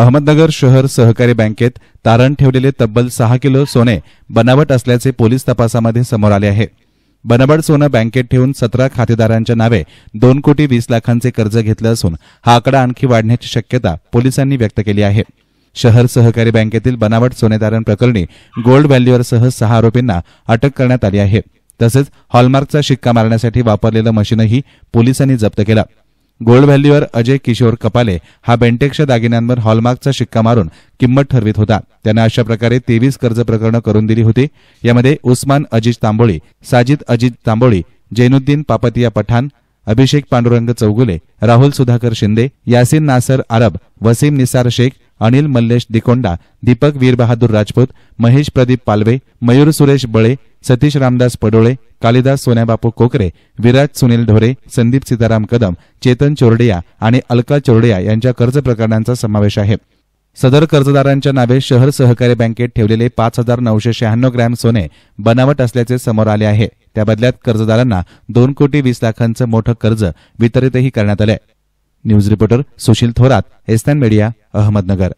अहमदनगर शहर सहकारी बँकेत तारण ठेवलेले तब्बल सहा किलो सोने बनावट असल्याचे पोलीस तपासामध्ये समोर आले आहे बनावट सोनं बँकेत ठेवून सतरा खातेदारांच्या नावे दोन कोटी वीस लाखांचे कर्ज घेतलं असून हा आकडा आणखी वाढण्याची शक्यता पोलिसांनी व्यक्त केली आहे शहर सहकारी बँकेतील बनावट सोनेदारण प्रकरणी गोल्ड व्हॅल्यूअरसह सहा आरोपींना अटक करण्यात आली आहे तसेच हॉलमार्कचा शिक्का मारण्यासाठी वापरलेलं मशीनही पोलिसांनी जप्त केलं गोल्ड व्हॅल्यूवर अजय किशोर कपाले हा बेंटेक्सच्या दागिन्यांवर हॉलमार्कचा शिक्का मारून किंमत ठरवित होता त्यानं अशा प्रकारे तेवीस कर्ज प्रकरणं करून दिली होती यामध्ये उस्मान अजित तांबोळी साजिद अजित तांबोळी जैनुद्दीन पापतिया पठाण अभिषेक पांडुरंग चौगुले राहुल सुधाकर शिंदे यासिन नासर अरब वसीम निसार शेख अनिल मल्लेश दिकोंडा दीपक वीरबहादूर राजपूत महेश प्रदीप पालवे मयूर सुरेश बळे सतीश रामदास पडोळे कालिदास सोन्याबापू कोकरे विराज सुनील ढोरे संदीप सीताराम कदम चेतन चोरडिया आणि अलका चोरडिया यांच्या कर्ज प्रकरणांचा समावेश आहे सदर कर्जदारांच्या नावे शहर सहकारी बँकेत ठेवलेले पाच हजार नऊशे शहाण्णव ग्रॅम सोने बनावट असल्याचे समोर आले आहे त्या बदल्यात कर्जदारांना दोन कोटी वीस लाखांचं मोठं कर्ज वितरितही करण्यात आलं न्यूज रिपोर्टर सुशील थोरात एस्तान मीडिया अहमदनगर